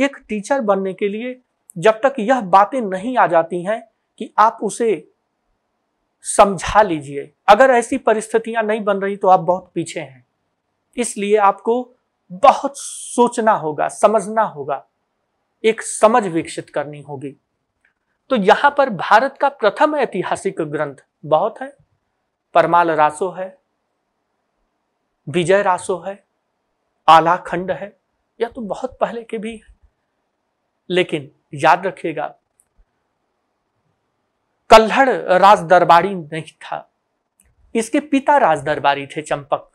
एक टीचर बनने के लिए जब तक यह बातें नहीं आ जाती हैं कि आप उसे समझा लीजिए अगर ऐसी परिस्थितियां नहीं बन रही तो आप बहुत पीछे हैं इसलिए आपको बहुत सोचना होगा समझना होगा एक समझ विकसित करनी होगी तो यहां पर भारत का प्रथम ऐतिहासिक ग्रंथ बहुत है परमाल रासो है विजय रासो है आला खंड है यह तो बहुत पहले के भी है लेकिन याद रखिएगा कल्हड़ राज दरबारी नहीं था इसके पिता राज दरबारी थे चंपक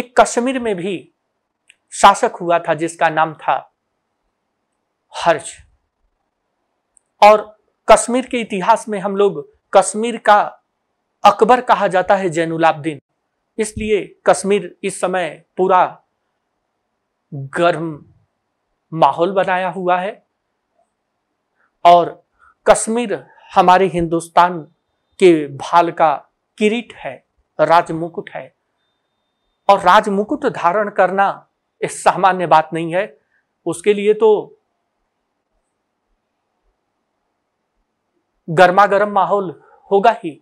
एक कश्मीर में भी शासक हुआ था जिसका नाम था हर्ष और कश्मीर के इतिहास में हम लोग कश्मीर का अकबर कहा जाता है जैनुलाब्दीन इसलिए कश्मीर इस समय पूरा गर्म माहौल बनाया हुआ है और कश्मीर हमारे हिंदुस्तान के भाल का किरीट है राजमुकुट है और राजमुकुट धारण करना इस सामान्य बात नहीं है उसके लिए तो गर्मा गर्म माहौल होगा ही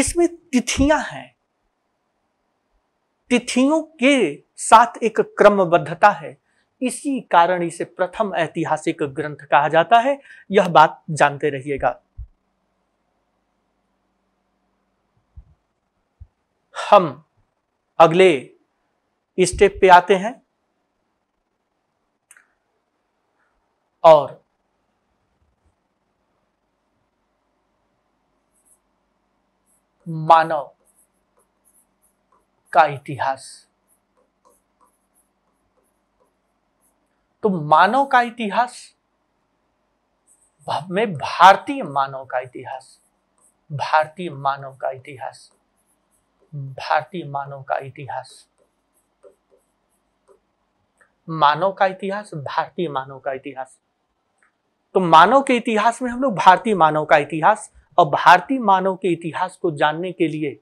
इसमें तिथियां हैं तिथियों के साथ एक क्रमबद्धता है इसी कारण इसे प्रथम ऐतिहासिक ग्रंथ कहा जाता है यह बात जानते रहिएगा हम अगले स्टेप पे आते हैं और मानव का इतिहास तो मानव का इतिहास में भारतीय मानव का इतिहास भारतीय मानव का इतिहास भारतीय मानव का इतिहास मानव का इतिहास भारतीय मानव का इतिहास तो मानव के इतिहास में हम लोग भारतीय मानव का इतिहास और भारतीय मानव के इतिहास को जानने के लिए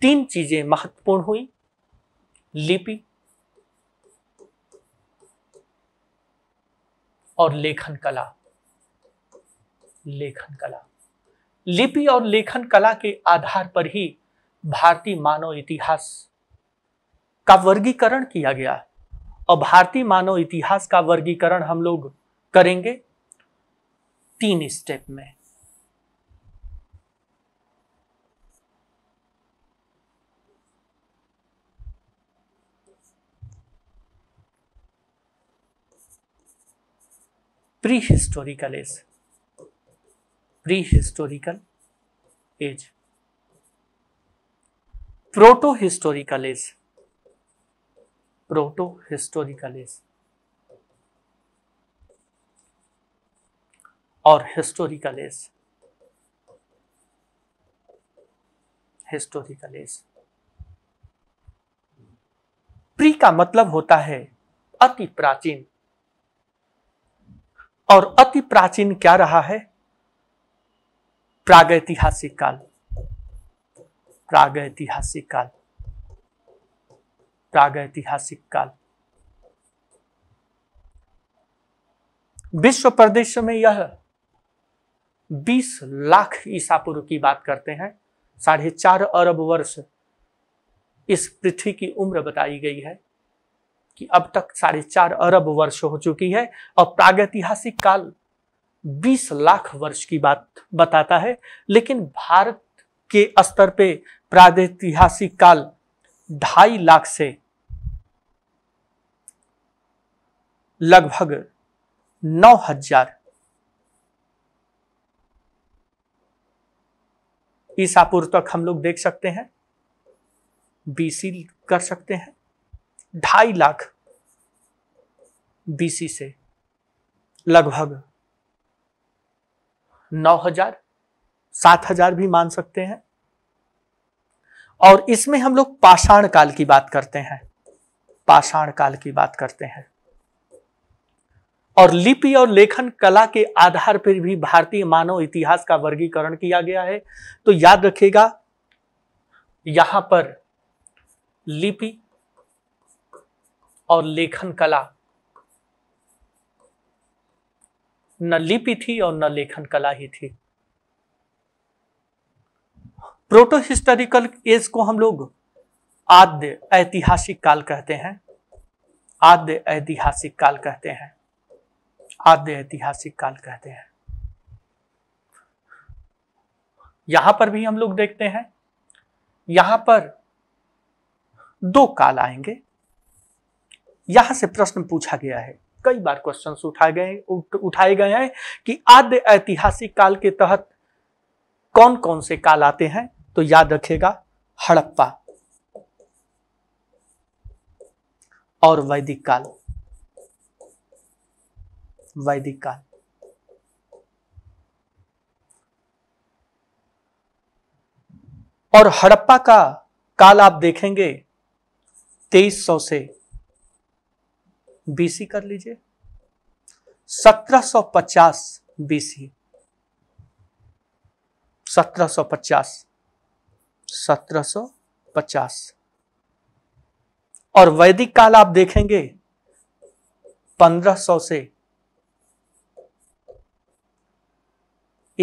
तीन चीजें महत्वपूर्ण हुई लिपि और लेखन कला लेखन कला लिपि और लेखन कला के आधार पर ही भारतीय मानव इतिहास का वर्गीकरण किया गया और भारतीय मानव इतिहास का वर्गीकरण हम लोग करेंगे तीन स्टेप में prehistorical age prehistorical age protohistorical age protohistorical age और historical age historical age pre का मतलब होता है अति प्राचीन और अति प्राचीन क्या रहा है प्रागैतिहासिक काल प्रागैतिहासिक काल प्रागैतिहासिक काल विश्व प्रदेश में यह 20 लाख ईसा पूर्व की बात करते हैं साढ़े चार अरब वर्ष इस पृथ्वी की उम्र बताई गई है कि अब तक साढ़े चार अरब वर्ष हो चुकी है और प्रागैतिहासिक काल 20 लाख वर्ष की बात बताता है लेकिन भारत के स्तर पे प्रागैतिहासिक काल ढाई लाख से लगभग नौ हजार पूर्व तक हम लोग देख सकते हैं बीसी कर सकते हैं ढाई लाख बीसी से लगभग नौ हजार सात हजार भी मान सकते हैं और इसमें हम लोग पाषाण काल की बात करते हैं पाषाण काल की बात करते हैं और लिपि और लेखन कला के आधार पर भी भारतीय मानव इतिहास का वर्गीकरण किया गया है तो याद रखेगा यहां पर लिपि और लेखन कला न लिपि थी और न लेखन कला ही थी प्रोटो हिस्टोरिकल एज को हम लोग आद्य ऐतिहासिक काल कहते हैं आद्य ऐतिहासिक काल कहते हैं आद्य ऐतिहासिक काल कहते हैं यहां पर भी हम लोग देखते हैं यहां पर दो काल आएंगे यहां से प्रश्न पूछा गया है कई बार क्वेश्चन उठाए गए उठाए गए हैं कि आद्य ऐतिहासिक काल के तहत कौन कौन से काल आते हैं तो याद रखेगा हड़प्पा और वैदिक काल वैदिक काल और हड़प्पा का काल आप देखेंगे 2300 से बीसी कर लीजिए 1750 बीसी 1750 1750 और वैदिक काल आप देखेंगे 1500 से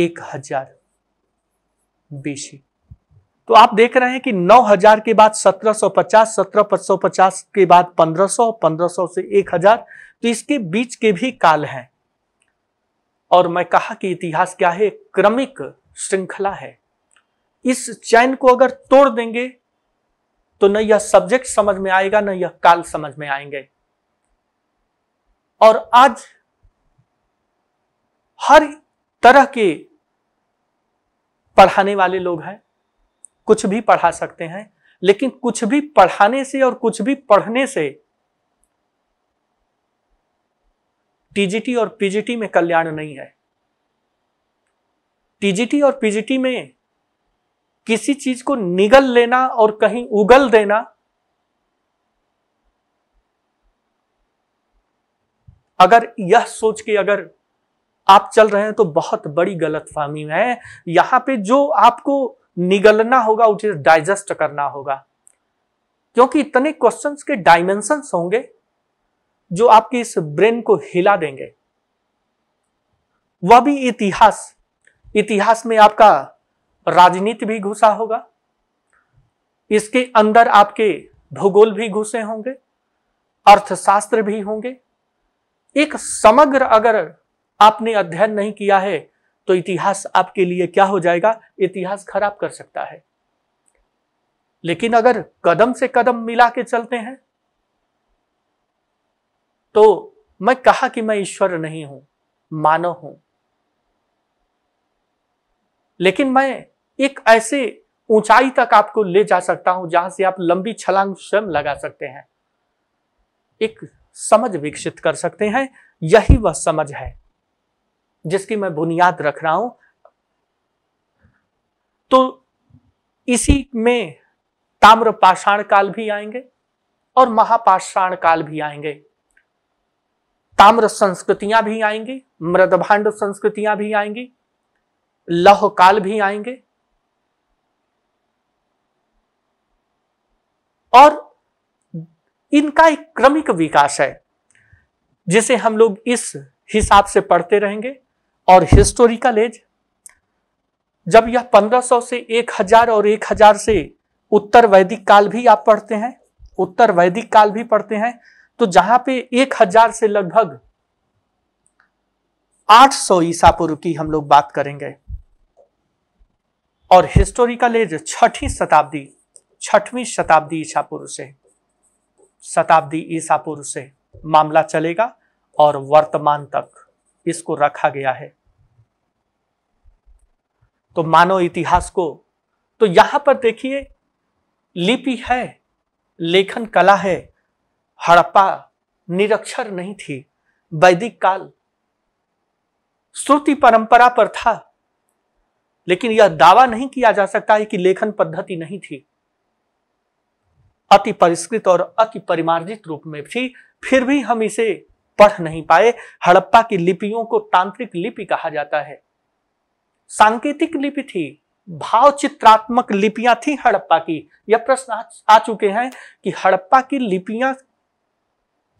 1000 बीसी तो आप देख रहे हैं कि 9000 के बाद 1750 1750 के बाद 1500 1500 से 1000 तो इसके बीच के भी काल हैं और मैं कहा कि इतिहास क्या है क्रमिक श्रृंखला है इस चैन को अगर तोड़ देंगे तो न यह सब्जेक्ट समझ में आएगा न यह काल समझ में आएंगे और आज हर तरह के पढ़ाने वाले लोग हैं कुछ भी पढ़ा सकते हैं लेकिन कुछ भी पढ़ाने से और कुछ भी पढ़ने से टीजीटी और पीजीटी में कल्याण नहीं है टीजीटी और पीजीटी में किसी चीज को निगल लेना और कहीं उगल देना अगर यह सोच के अगर आप चल रहे हैं तो बहुत बड़ी गलतफहमी है यहां पे जो आपको निगलना होगा उसे डाइजेस्ट करना होगा क्योंकि इतने क्वेश्चंस के डायमेंशंस होंगे जो आपके इस ब्रेन को हिला देंगे वह भी इतिहास इतिहास में आपका राजनीति भी घुसा होगा इसके अंदर आपके भूगोल भी घुसे होंगे अर्थशास्त्र भी होंगे एक समग्र अगर आपने अध्ययन नहीं किया है तो इतिहास आपके लिए क्या हो जाएगा इतिहास खराब कर सकता है लेकिन अगर कदम से कदम मिला के चलते हैं तो मैं कहा कि मैं ईश्वर नहीं हूं मानव हूं लेकिन मैं एक ऐसे ऊंचाई तक आपको ले जा सकता हूं जहां से आप लंबी छलांग स्वयं लगा सकते हैं एक समझ विकसित कर सकते हैं यही वह समझ है जिसकी मैं बुनियाद रख रहा हूं तो इसी में ताम्र पाषाण काल भी आएंगे और महापाषाण काल भी आएंगे ताम्र संस्कृतियां भी आएंगी मृदभांड संस्कृतियां भी आएंगी लौह काल भी आएंगे और इनका एक क्रमिक विकास है जिसे हम लोग इस हिसाब से पढ़ते रहेंगे और हिस्टोरिकल एज जब यह 1500 से 1000 और 1000 से उत्तर वैदिक काल भी आप पढ़ते हैं उत्तर वैदिक काल भी पढ़ते हैं तो जहां पे 1000 से लगभग 800 ईसा पूर्व की हम लोग बात करेंगे और हिस्टोरिकल एज छठी शताब्दी छठवीं शताब्दी ईसा पूर्व से शताब्दी ईसा पूर्व से मामला चलेगा और वर्तमान तक इसको रखा गया है तो मानव इतिहास को तो यहां पर देखिए लिपि है लेखन कला है हड़प्पा निरक्षर नहीं थी वैदिक काल श्रुति परंपरा पर था लेकिन यह दावा नहीं किया जा सकता है कि लेखन पद्धति नहीं थी अति परिष्कृत और अति परिमार्जित रूप में थी फिर भी हम इसे पढ़ नहीं पाए हड़प्पा की लिपियों को तांत्रिक लिपि कहा जाता है सांकेतिक लिपि थी भाव चित्रात्मक लिपियां थी हड़प्पा की यह प्रश्न आ चुके हैं कि हड़प्पा की लिपियां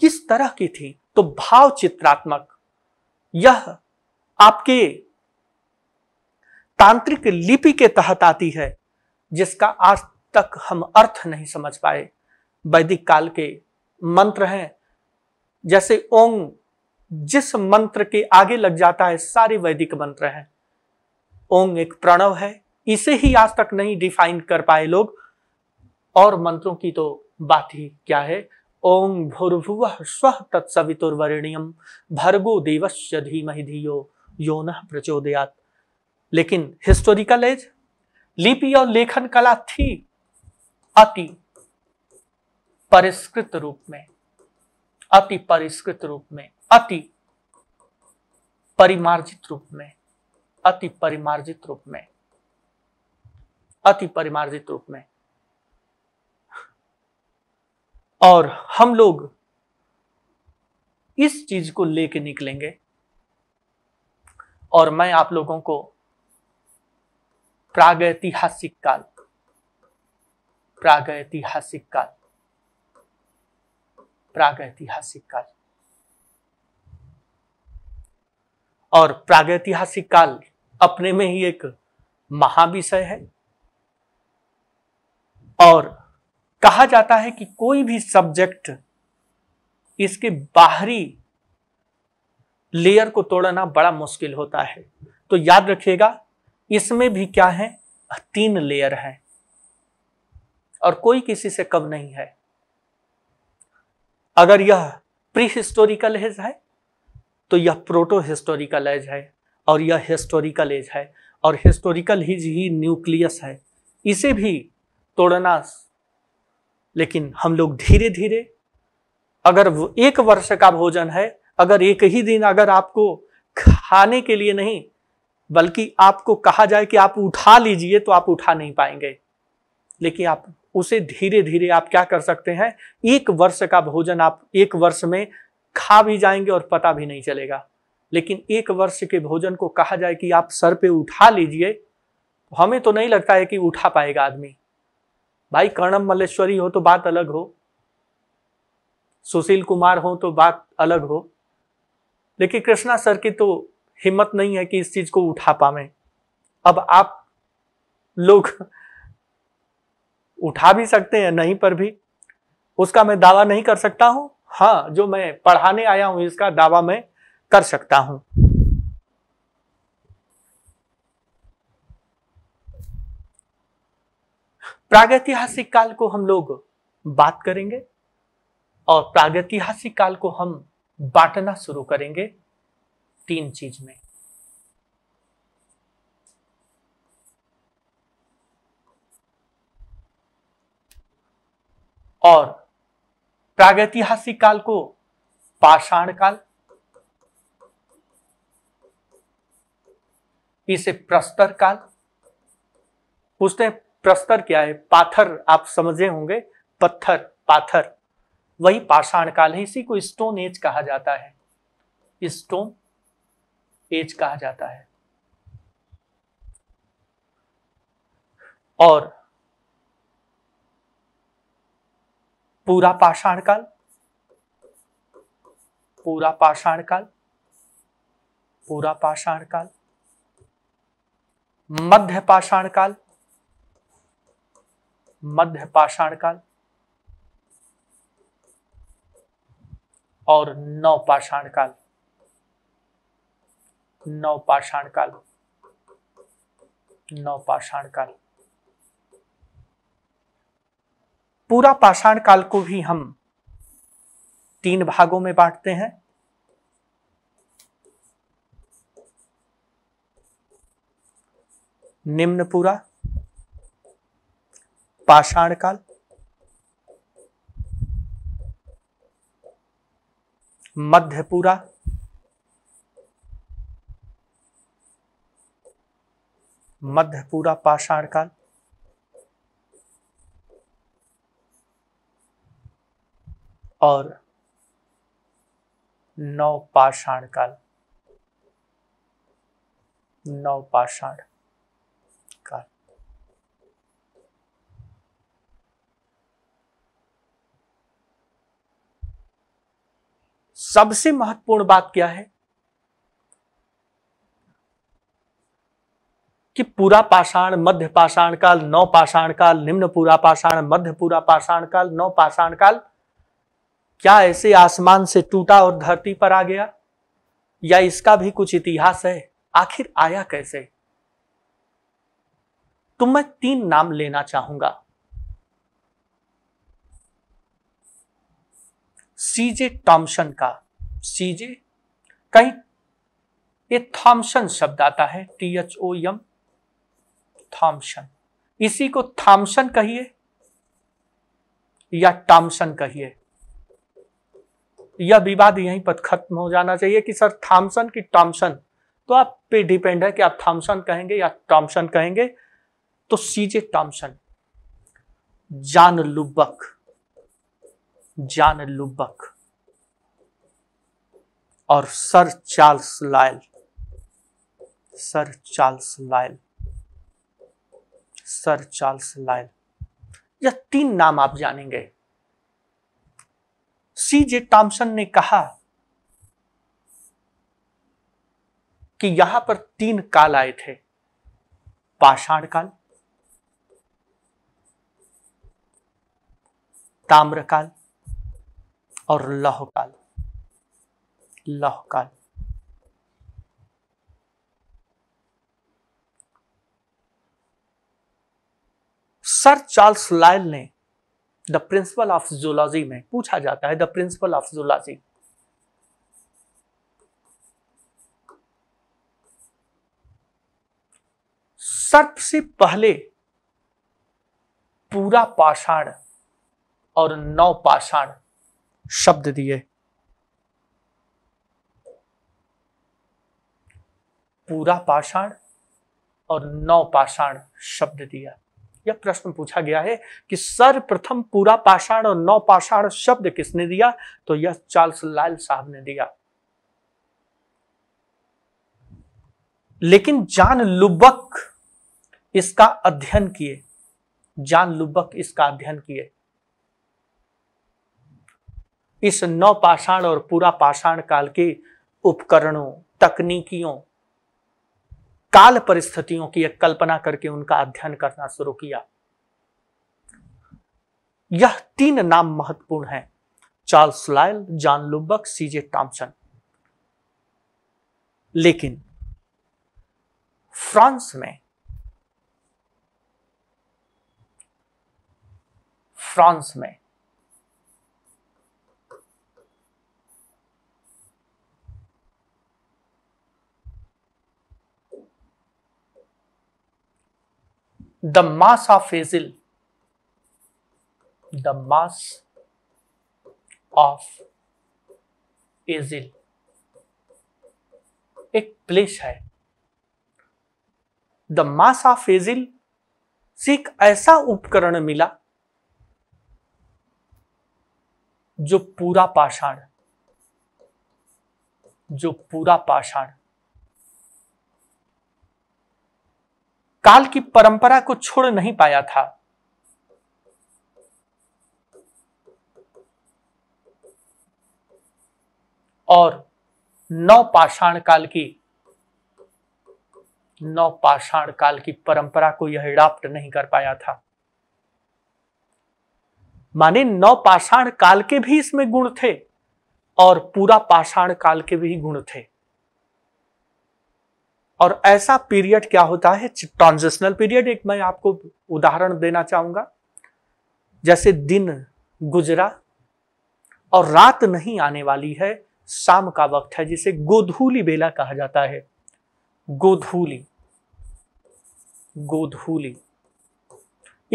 किस तरह की थी तो भाव चित्रात्मक यह आपके तांत्रिक लिपि के तहत आती है जिसका आज तक हम अर्थ नहीं समझ पाए वैदिक काल के मंत्र हैं जैसे ओम जिस मंत्र के आगे लग जाता है सारे वैदिक मंत्र हैं ओम एक प्रणव है इसे ही आज तक नहीं डिफाइन कर पाए लोग और मंत्रों की तो बात ही क्या है ओम भूर्भुव स्व तत्सवितुर्वरेण्यम भर्गो देवस्य धीमहि धियो यो न प्रचोदयात लेकिन हिस्टोरिकल एज लिपि और लेखन कला थी अति परिष्कृत रूप में अति परिष्कृत रूप में अति परिमार्जित रूप में अति परिमार्जित रूप में अति परिमार्जित रूप में और हम लोग इस चीज को लेके निकलेंगे और मैं आप लोगों को प्रागैतिहासिक काल प्रागैतिहासिक काल प्रागैतिहासिक काल और प्रागैतिहासिक काल अपने में ही एक महाविषय है और कहा जाता है कि कोई भी सब्जेक्ट इसके बाहरी लेयर को तोड़ना बड़ा मुश्किल होता है तो याद रखिएगा इसमें भी क्या है तीन लेयर है और कोई किसी से कम नहीं है अगर यह प्री हिस्टोरिकल एज है तो यह प्रोटो हिस्टोरिकल एज है और यह हिस्टोरिकल एज है और हिस्टोरिकल हिज ही न्यूक्लियस है इसे भी तोड़ना लेकिन हम लोग धीरे धीरे अगर एक वर्ष का भोजन है अगर एक ही दिन अगर आपको खाने के लिए नहीं बल्कि आपको कहा जाए कि आप उठा लीजिए तो आप उठा नहीं पाएंगे लेकिन आप उसे धीरे धीरे आप क्या कर सकते हैं एक वर्ष का भोजन आप एक वर्ष में खा भी जाएंगे और पता भी नहीं चलेगा लेकिन एक वर्ष के भोजन को कहा जाए कि आप सर पे उठा लीजिए हमें तो नहीं लगता है कि उठा पाएगा आदमी भाई कर्णम मलेश्वरी हो तो बात अलग हो सुशील कुमार हो तो बात अलग हो लेकिन कृष्णा सर की तो हिम्मत नहीं है कि इस चीज को उठा पावे अब आप लोग उठा भी सकते हैं नहीं पर भी उसका मैं दावा नहीं कर सकता हूं हाँ जो मैं पढ़ाने आया हूं इसका दावा मैं कर सकता हूं प्रागैतिहासिक काल को हम लोग बात करेंगे और प्रागैतिहासिक काल को हम बांटना शुरू करेंगे तीन चीज में और प्रागैतिहासिक काल को पाषाण काल इसे प्रस्तर काल पूछते हैं प्रस्तर क्या है पाथर आप समझे होंगे पत्थर पाथर वही पाषाण काल है इसी को स्टोन एज कहा जाता है स्टोन एज कहा जाता है और पूरा पाषाण काल पूरा पाषाण काल पूरा पाषाण काल मध्य पाषाण काल मध्य पाषाण काल और नौ पाषाण काल नौ पाषाण काल नौ पाषाण काल पूरा पाषाण काल को भी हम तीन भागों में बांटते हैं निम्न पूरा पाषाण काल मध्यपुरा मध्यपुरा पाषाण काल और पाषाण काल पाषाण काल सबसे महत्वपूर्ण बात क्या है कि पूरा पाषाण मध्य पाषाण काल नौ पाषाण काल निम्न पूरा पाषाण मध्य पूरा पाषाण काल नौ पाषाण काल क्या ऐसे आसमान से टूटा और धरती पर आ गया या इसका भी कुछ इतिहास है आखिर आया कैसे तो मैं तीन नाम लेना चाहूंगा सीजे टॉमसन का सीजे कहीं ये थॉमसन शब्द आता है T H O M Thomsen इसी को थॉमसन कहिए या टॉमसन कहिए यह विवाद यहीं पर खत्म हो जाना चाहिए कि सर थॉमसन की टॉमसन तो आप पे डिपेंड है कि आप थॉमसन कहेंगे या टॉमसन कहेंगे तो सीजे टॉमसन जान लुबक जान लुबक और sir Charles Lyell sir Charles Lyell sir Charles Lyell यह तीन नाम आप जानेंगे सी जे टॉम्सन ने कहा कि यहां पर तीन काल आए थे पाषाण काल ताम्र काल और लौह काल लौह काल सर चार्ल्स लायल ने द प्रिंसिपल ऑफ जोलॉजी में पूछा जाता है द प्रिंसिपल ऑफ जोलॉजी सर्प से पहले पूरा पाषाण और नौ पाषाण शब्द दिए पूरा पाषाण और नौ पाषाण शब्द दिया यह प्रश्न पूछा गया है कि सर्वप्रथम पूरा पाषाण और नौ पाषाण शब्द किसने दिया तो यह चार्ल्स लाल साहब ने दिया लेकिन जान लुबक इसका अध्ययन किए जान लुबक इसका अध्ययन किए इस नौ पाषाण और पूरा पाषाण काल के उपकरणों तकनीकियों काल परिस्थितियों की एक कल्पना करके उनका अध्ययन करना शुरू किया यह तीन नाम महत्वपूर्ण हैं Charles Lyell John Lubbock C J Thomsen लेकिन फ्रांस में फ्रांस में the Mas of Azil the Mas of Azil एक प्लेस है द मास ऑफ एजिल से एक ऐसा उपकरण मिला जो पूरा पाषाण जो पूरा पाषाण काल की परंपरा को छोड़ नहीं पाया था और नौ पाषाण काल की पाषाण काल की परंपरा को यह अडाप्ट नहीं कर पाया था माने नौ पाषाण काल के भी इसमें गुण थे और पूरा पाषाण काल के भी गुण थे और ऐसा पीरियड क्या होता है ट्रांजिशनल पीरियड एक मैं आपको उदाहरण देना चाहूंगा जैसे दिन गुजरा और रात नहीं आने वाली है शाम का वक्त है जिसे गोधूली बेला कहा जाता है गोधूली गोधूली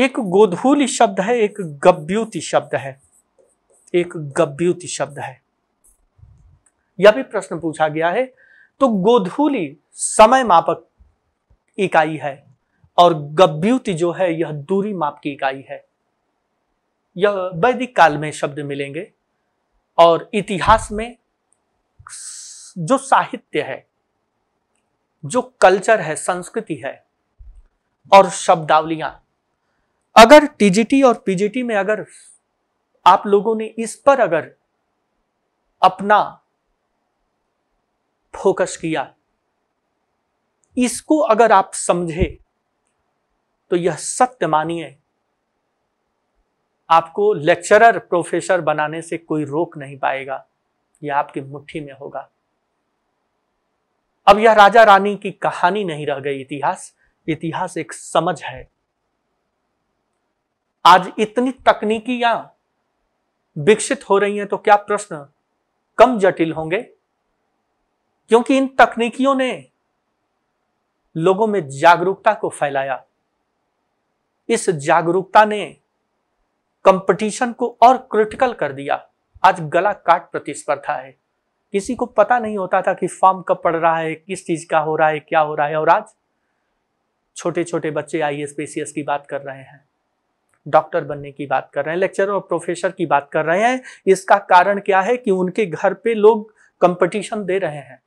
एक गोधूली शब्द है एक गब्यूती शब्द है एक गब्यूती शब्द है यह भी प्रश्न पूछा गया है तो गोधूली समय मापक इकाई है और गभ्युति जो है यह दूरी माप की इकाई है यह वैदिक काल में शब्द मिलेंगे और इतिहास में जो साहित्य है जो कल्चर है संस्कृति है और शब्दावलियां अगर टीजीटी और पीजीटी में अगर आप लोगों ने इस पर अगर अपना फोकस किया इसको अगर आप समझे तो यह सत्य मानिए आपको लेक्चरर प्रोफेसर बनाने से कोई रोक नहीं पाएगा यह आपकी मुट्ठी में होगा अब यह राजा रानी की कहानी नहीं रह गई इतिहास इतिहास एक समझ है आज इतनी तकनीकियां विकसित हो रही हैं तो क्या प्रश्न कम जटिल होंगे क्योंकि इन तकनीकियों ने लोगों में जागरूकता को फैलाया इस जागरूकता ने कंपटीशन को और क्रिटिकल कर दिया आज गला काट प्रतिस्पर्धा है किसी को पता नहीं होता था कि फॉर्म कब पड़ रहा है किस चीज का हो रहा है क्या हो रहा है और आज छोटे छोटे बच्चे आई एस की बात कर रहे हैं डॉक्टर बनने की बात कर रहे हैं लेक्चर और प्रोफेसर की बात कर रहे हैं इसका कारण क्या है कि उनके घर पे लोग कंपटीशन दे रहे हैं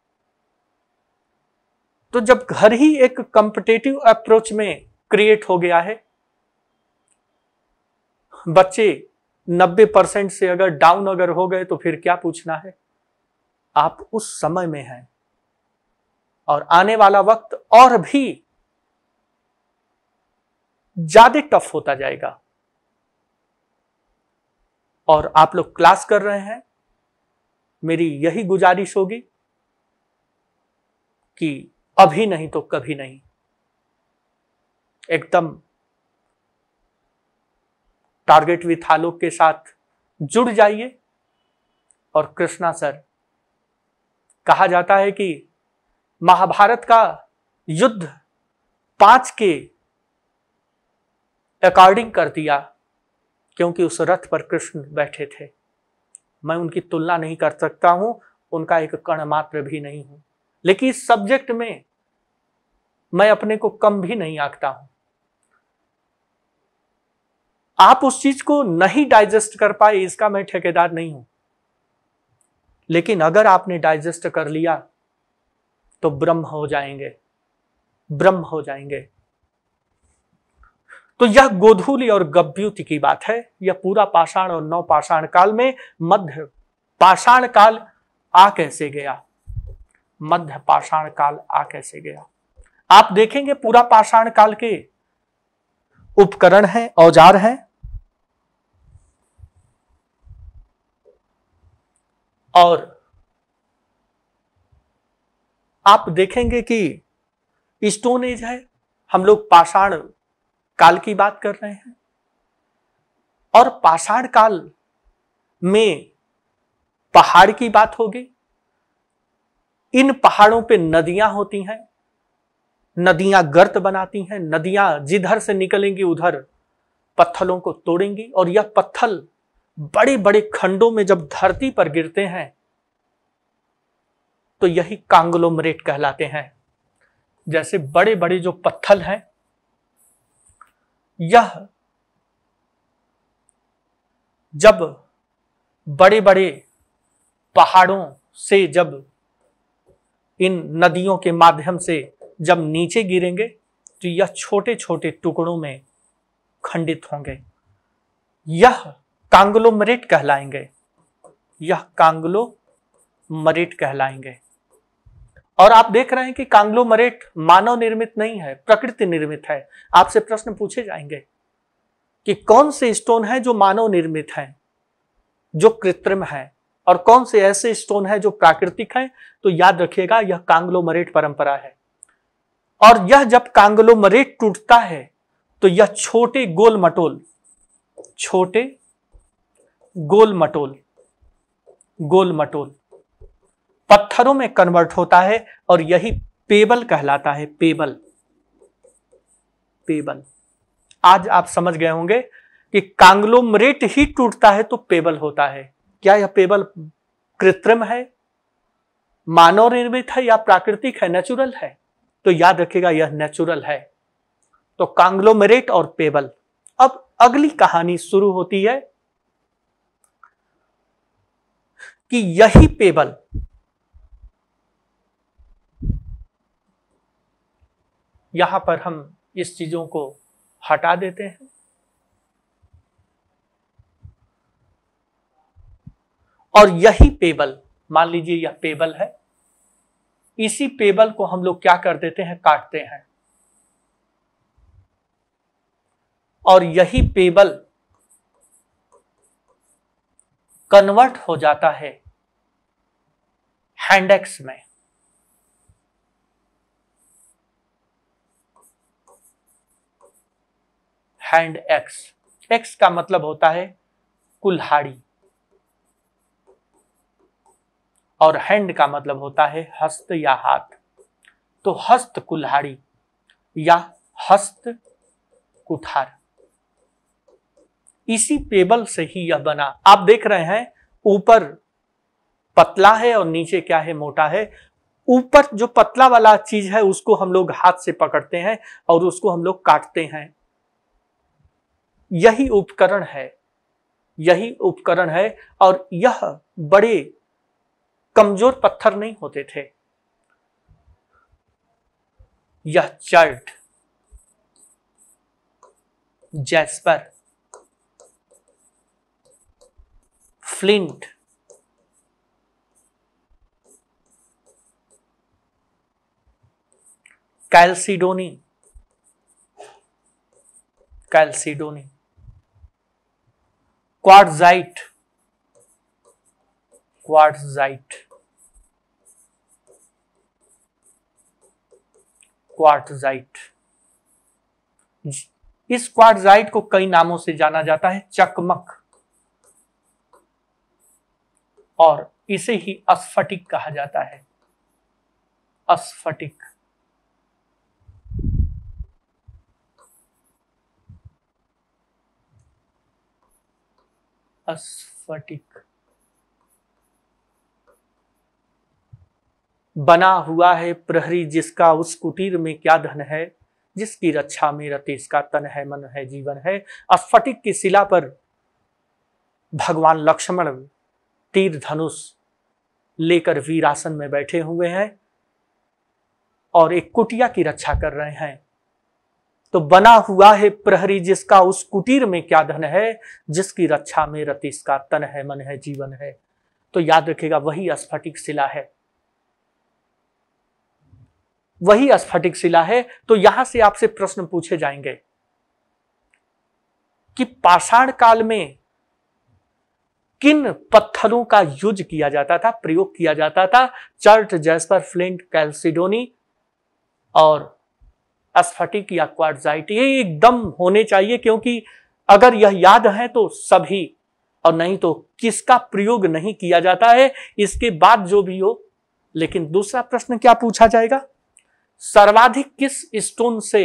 तो जब घर ही एक कंपिटेटिव अप्रोच में क्रिएट हो गया है बच्चे 90 परसेंट से अगर डाउन अगर हो गए तो फिर क्या पूछना है आप उस समय में हैं और आने वाला वक्त और भी ज्यादा टफ होता जाएगा और आप लोग क्लास कर रहे हैं मेरी यही गुजारिश होगी कि अभी नहीं तो कभी नहीं एकदम टारगेट विथ आलोक के साथ जुड़ जाइए और कृष्णा सर कहा जाता है कि महाभारत का युद्ध पांच के अकॉर्डिंग कर दिया क्योंकि उस रथ पर कृष्ण बैठे थे मैं उनकी तुलना नहीं कर सकता हूं उनका एक कण मात्र भी नहीं हूं लेकिन इस सब्जेक्ट में मैं अपने को कम भी नहीं आंकता हूं आप उस चीज को नहीं डाइजेस्ट कर पाए इसका मैं ठेकेदार नहीं हूं लेकिन अगर आपने डाइजेस्ट कर लिया तो ब्रह्म हो जाएंगे ब्रह्म हो जाएंगे तो यह गोधूली और गभ्युति की बात है यह पूरा पाषाण और नौ पाषाण काल में मध्य पाषाण काल आ कैसे गया मध्य पाषाण काल आ कैसे गया आप देखेंगे पूरा पाषाण काल के उपकरण है औजार है और आप देखेंगे कि स्टोन एज है हम लोग पाषाण काल की बात कर रहे हैं और पाषाण काल में पहाड़ की बात होगी इन पहाड़ों पे नदियां होती हैं नदियां गर्त बनाती हैं नदियां जिधर से निकलेंगी उधर पत्थलों को तोड़ेंगी और यह पत्थल बड़े बड़े खंडों में जब धरती पर गिरते हैं तो यही कांग्लोमरेट कहलाते हैं जैसे बड़े बड़े जो पत्थल हैं यह जब बड़े बड़े पहाड़ों से जब इन नदियों के माध्यम से जब नीचे गिरेंगे तो यह छोटे छोटे टुकड़ों में खंडित होंगे यह कांग्लोमरेट कहलाएंगे यह कांग्लोमरेट कहलाएंगे और आप देख रहे हैं कि कांग्लोमरेट मानव निर्मित नहीं है प्रकृति निर्मित है आपसे प्रश्न पूछे जाएंगे कि कौन से स्टोन है जो मानव निर्मित है जो कृत्रिम है और कौन से ऐसे स्टोन है जो प्राकृतिक हैं तो याद रखिएगा यह कांग्लोमरेट परंपरा है और यह जब कांग्लोमरेट टूटता है तो यह छोटे गोल मटोल छोटे गोल मटोल गोल मटोल पत्थरों में कन्वर्ट होता है और यही पेबल कहलाता है पेबल पेबल आज आप समझ गए होंगे कि कांग्लोमरेट ही टूटता है तो पेबल होता है क्या यह पेबल कृत्रिम है मानव निर्मित है या प्राकृतिक है नेचुरल है तो याद रखिएगा यह नेचुरल है तो कांग्लोमेरेट और पेबल अब अगली कहानी शुरू होती है कि यही पेबल यहां पर हम इस चीजों को हटा देते हैं और यही पेबल मान लीजिए यह पेबल है इसी पेबल को हम लोग क्या कर देते हैं काटते हैं और यही पेबल कन्वर्ट हो जाता है हैंडेक्स में हैंड एक्स एक्स का मतलब होता है कुल्हाड़ी और हैंड का मतलब होता है हस्त या हाथ तो हस्त कुल्हाड़ी या हस्त कुठार इसी पेबल से ही यह बना आप देख रहे हैं ऊपर पतला है और नीचे क्या है मोटा है ऊपर जो पतला वाला चीज है उसको हम लोग हाथ से पकड़ते हैं और उसको हम लोग काटते हैं यही उपकरण है यही उपकरण है और यह बड़े कमजोर पत्थर नहीं होते थे यह chert jasper flint chalcedony chalcedony quartzite quartzite quartzite इस क्वार्टजाइट को कई नामों से जाना जाता है चकमक और इसे ही अस्फटिक कहा जाता है अस्फटिक अस्फटिक बना हुआ है प्रहरी जिसका उस कुटीर में क्या धन है जिसकी रक्षा में रतीश का तन है मन है जीवन है अस्फटिक की शिला पर भगवान लक्ष्मण तीर धनुष लेकर वीरासन में बैठे हुए हैं और एक कुटिया की रक्षा कर रहे हैं तो बना हुआ है प्रहरी जिसका उस कुटीर में क्या धन है जिसकी रक्षा में रतीस का तन है मन है जीवन है तो याद रखेगा वही स्फटिक शिला है वही स्फटिक शिला है तो यहां से आपसे प्रश्न पूछे जाएंगे कि पाषाण काल में किन पत्थरों का यूज किया जाता था प्रयोग किया जाता था चर्ट जैस्पर फ्लिंट कैल्सिडोनी और अस्फटिक या क्वार्जाइट ये एकदम होने चाहिए क्योंकि अगर यह याद है तो सभी और नहीं तो किसका प्रयोग नहीं किया जाता है इसके बाद जो भी हो लेकिन दूसरा प्रश्न क्या पूछा जाएगा सर्वाधिक किस स्टोन से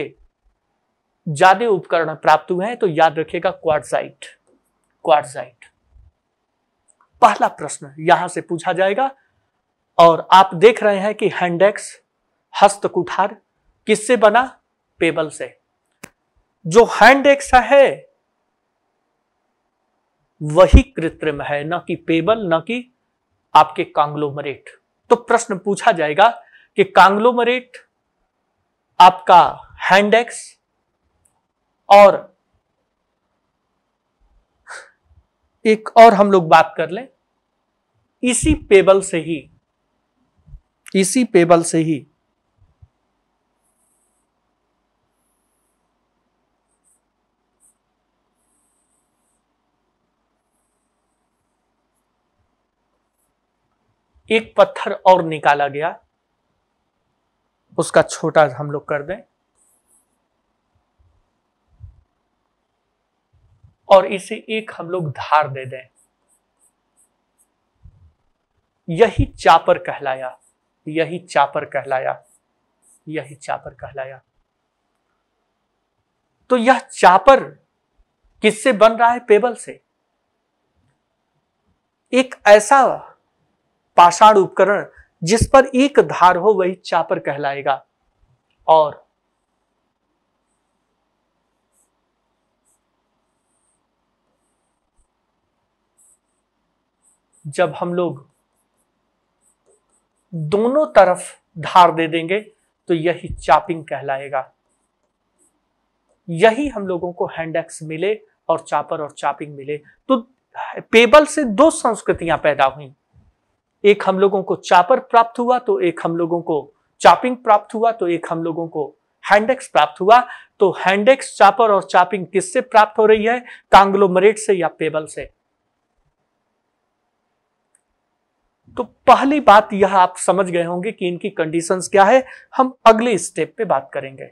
ज्यादा उपकरण प्राप्त हुए हैं तो याद रखिएगा क्वार्टजाइट क्वार्टजाइट पहला प्रश्न यहां से पूछा जाएगा और आप देख रहे हैं कि हैंडेक्स हस्त कुठार किससे बना पेबल से जो हैंडेक्स है वही कृत्रिम है न कि पेबल न कि आपके कांग्लोमरेट तो प्रश्न पूछा जाएगा कि कांग्लोमरेट आपका हैंड एक्स और एक और हम लोग बात कर लें इसी पेबल से ही इसी पेबल से ही एक पत्थर और निकाला गया उसका छोटा हम लोग कर दें और इसे एक हम लोग धार दे दें यही चापर कहलाया यही चापर कहलाया यही चापर कहलाया तो यह चापर किससे बन रहा है पेबल से एक ऐसा पाषाण उपकरण जिस पर एक धार हो वही चापर कहलाएगा और जब हम लोग दोनों तरफ धार दे देंगे तो यही चापिंग कहलाएगा यही हम लोगों को हैंड एक्स मिले और चापर और चापिंग मिले तो पेबल से दो संस्कृतियां पैदा हुई एक हम लोगों को चापर प्राप्त हुआ तो एक हम लोगों को चापिंग प्राप्त हुआ तो एक हम लोगों को हैंडेक्स प्राप्त हुआ तो हैंडेक्स चापर और चापिंग किससे प्राप्त हो रही है कांग्लोमरेट से या पेबल से तो पहली बात यह आप समझ गए होंगे कि इनकी कंडीशंस क्या है हम अगले स्टेप पे बात करेंगे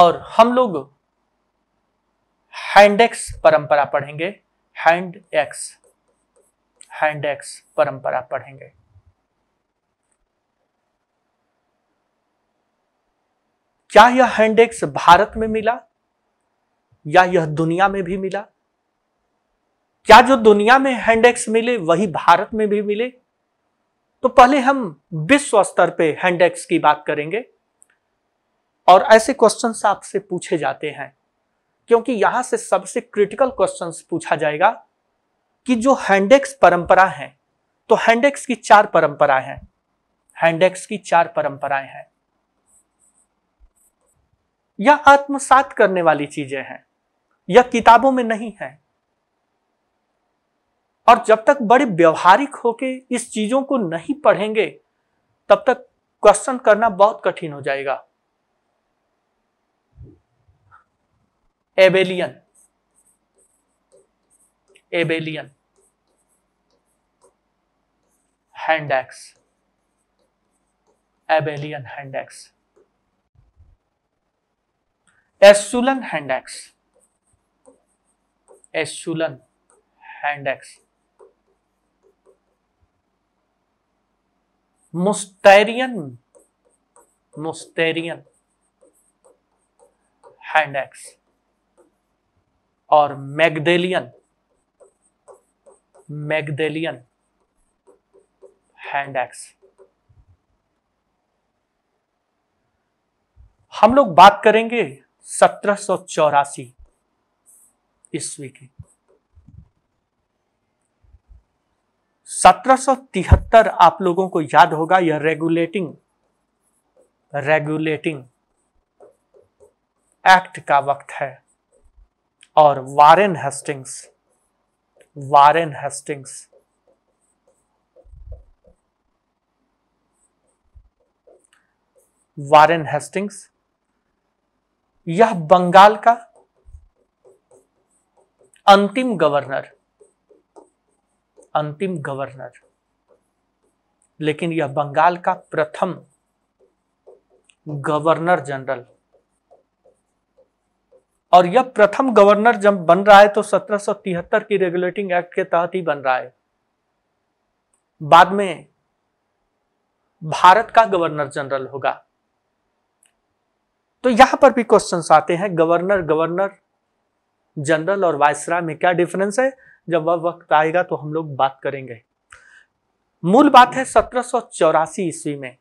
और हम लोग हैंडेक्स परंपरा पढ़ेंगे हैंड एक्स हैंड एक्स परंपरा पढ़ेंगे क्या यह हैंड एक्स भारत में मिला या यह दुनिया में भी मिला क्या जो दुनिया में हैंड एक्स मिले वही भारत में भी मिले तो पहले हम विश्व स्तर पे हैंड एक्स की बात करेंगे और ऐसे क्वेश्चन आपसे पूछे जाते हैं क्योंकि यहां से सबसे क्रिटिकल क्वेश्चन पूछा जाएगा कि जो हैंडेक्स परंपरा है तो हैंडेक्स की चार परंपराएं हैं हैंडेक्स की चार परंपराएं हैं या आत्मसात करने वाली चीजें हैं या किताबों में नहीं है और जब तक बड़े व्यवहारिक होके इस चीजों को नहीं पढ़ेंगे तब तक क्वेश्चन करना बहुत कठिन हो जाएगा Abbevillian Abbevillian hand axe Abbevillian hand axe Acheulean hand axe Acheulean hand axe Mousterian Mousterian hand axe और मैगडेलियन मैगडेलियन हैंड एक्स हम लोग बात करेंगे सत्रह सौ चौरासी ईस्वी की तिहत्तर आप लोगों को याद होगा यह रेगुलेटिंग रेगुलेटिंग एक्ट का वक्त है और Warren Hastings Warren Hastings Warren Hastings यह बंगाल का अंतिम गवर्नर अंतिम गवर्नर लेकिन यह बंगाल का प्रथम गवर्नर जनरल और यह प्रथम गवर्नर जब बन रहा है तो 1773 की रेगुलेटिंग एक्ट के तहत ही बन रहा है बाद में भारत का गवर्नर जनरल होगा तो यहां पर भी क्वेश्चंस आते हैं गवर्नर गवर्नर जनरल और वायसराय में क्या डिफरेंस है जब वह वक्त आएगा तो हम लोग बात करेंगे मूल बात है सत्रह ईस्वी में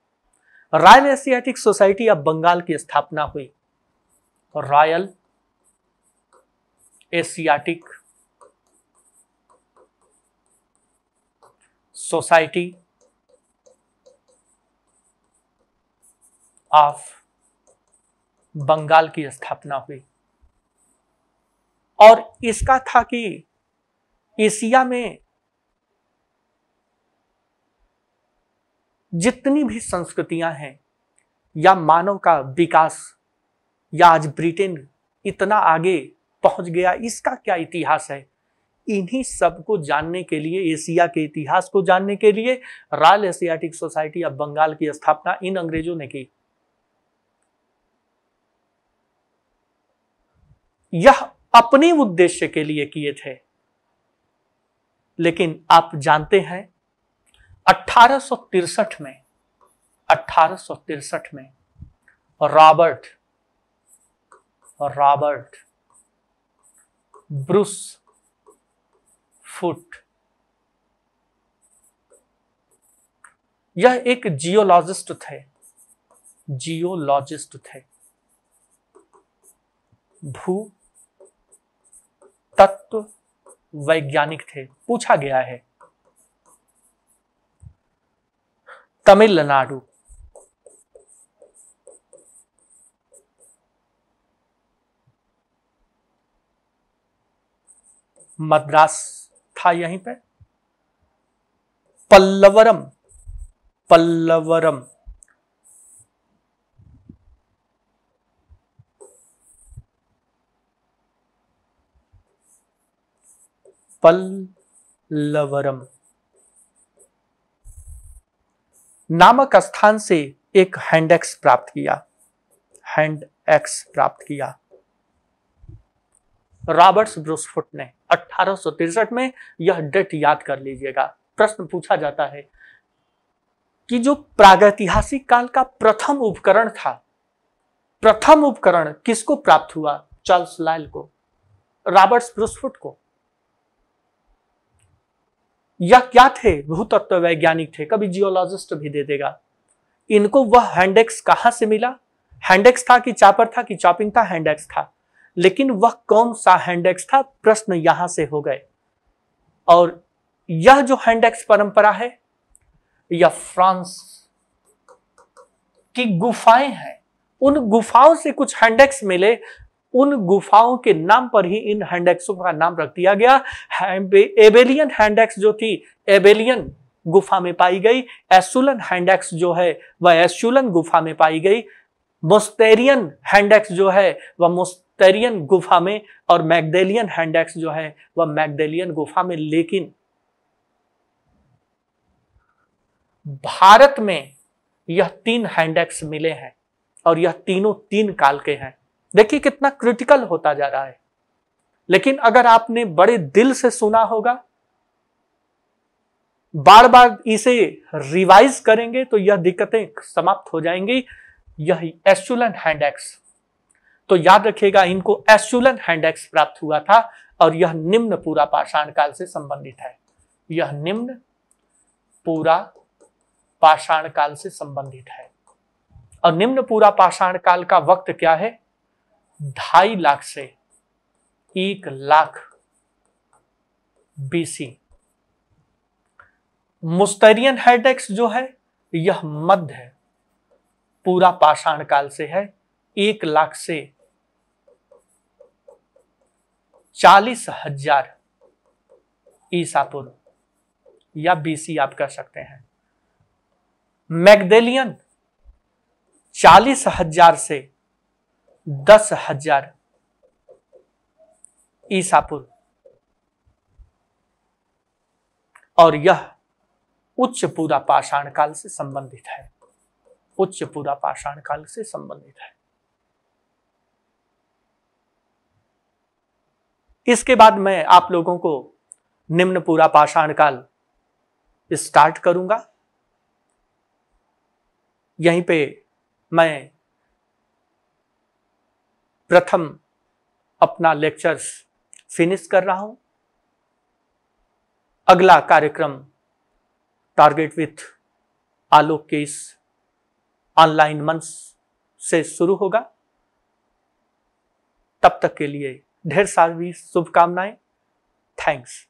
Royal Asiatic Society of Bengal की स्थापना हुई Royal Asiatic Society of Bengal की स्थापना हुई और इसका था कि एशिया में जितनी भी संस्कृतियां हैं या मानव का विकास या आज ब्रिटेन इतना आगे पहुंच गया इसका क्या इतिहास है इन्हीं सब को जानने के लिए एशिया के इतिहास को जानने के लिए Royal Asiatic Society of Bengal की स्थापना इन अंग्रेजों ने की यह अपने उद्देश्य के लिए किए थे लेकिन आप जानते हैं अठारह में अठारह में रॉबर्ट रॉबर्ट ब्रूस फुट यह एक जियोलॉजिस्ट थे जियोलॉजिस्ट थे भू तत्व वैज्ञानिक थे पूछा गया है तमिलनाडु मद्रास था यहीं पे पल्लवरम पल्लवरम पल्लवरम नामक स्थान से एक हैंड एक्स प्राप्त किया हैंड एक्स प्राप्त किया रॉबर्ट्स ब्रूसफुट ने 1863 में यह डेट याद कर लीजिएगा प्रश्न पूछा जाता है कि जो प्रागैतिहासिक काल का प्रथम उपकरण था प्रथम उपकरण किसको प्राप्त हुआ चार्ल्स लाइल को रॉबर्ट्स ब्रूसफुट को यह क्या थे भूतत्व वैज्ञानिक थे कभी जियोलॉजिस्ट भी दे देगा इनको वह हैंडेक्स कहां से मिला हैंडेक्स था कि चापर था कि चॉपिंग था हैंडेक्स था लेकिन वह कौन सा हैंडेक्स था प्रश्न यहां से हो गए और यह जो हैंडेक्स परंपरा है यह फ्रांस की गुफाएं हैं उन गुफाओं से कुछ हैंडेक्स मिले उन गुफाओं के नाम पर ही इन हैंडेक्सों का नाम रख दिया गया एबेलियन हैंडेक्स जो थी एबेलियन गुफा में पाई गई एसुलन हैंडेक्स जो है वह एसुलन गुफा में पाई गई मोस्तेरियन हैंडेक्स जो है वह मोस्तेरियन गुफा में और मैगडेलियन हैंडेक्स जो है वह मैगडेलियन गुफा में लेकिन भारत में यह तीन हैंडेक्स मिले हैं और यह तीनों तीन काल के हैं देखिए कितना क्रिटिकल होता जा रहा है लेकिन अगर आपने बड़े दिल से सुना होगा बार बार इसे रिवाइज करेंगे तो यह दिक्कतें समाप्त हो जाएंगी यही एस्चुलन हैंड एक्स तो याद रखिएगा इनको एस्चुलन हैंड एक्स प्राप्त हुआ था और यह निम्न पूरा पाषाण काल से संबंधित है यह निम्न पूरा पाषाण काल से संबंधित है और निम्न पूरा पाषाण काल का वक्त क्या है ढाई लाख से एक लाख बीसी मुस्तरियन हेडेक्स जो है यह मध्य पूरा पाषाण काल से है एक लाख से चालीस हजार ईसा पूर्व या बीसी आप कह सकते हैं मैगडेलियन चालीस हजार से दस हजार ईसा पूर्व और यह उच्च पूरा पाषाण काल से संबंधित है उच्च पूरा पाषाण काल से संबंधित है इसके बाद मैं आप लोगों को निम्न पूरा पाषाण काल स्टार्ट करूंगा यहीं पे मैं प्रथम अपना लेक्चर फिनिश कर रहा हूं अगला कार्यक्रम टारगेट विथ आलोक के इस ऑनलाइन मंच से शुरू होगा तब तक के लिए ढेर सारी शुभकामनाएं थैंक्स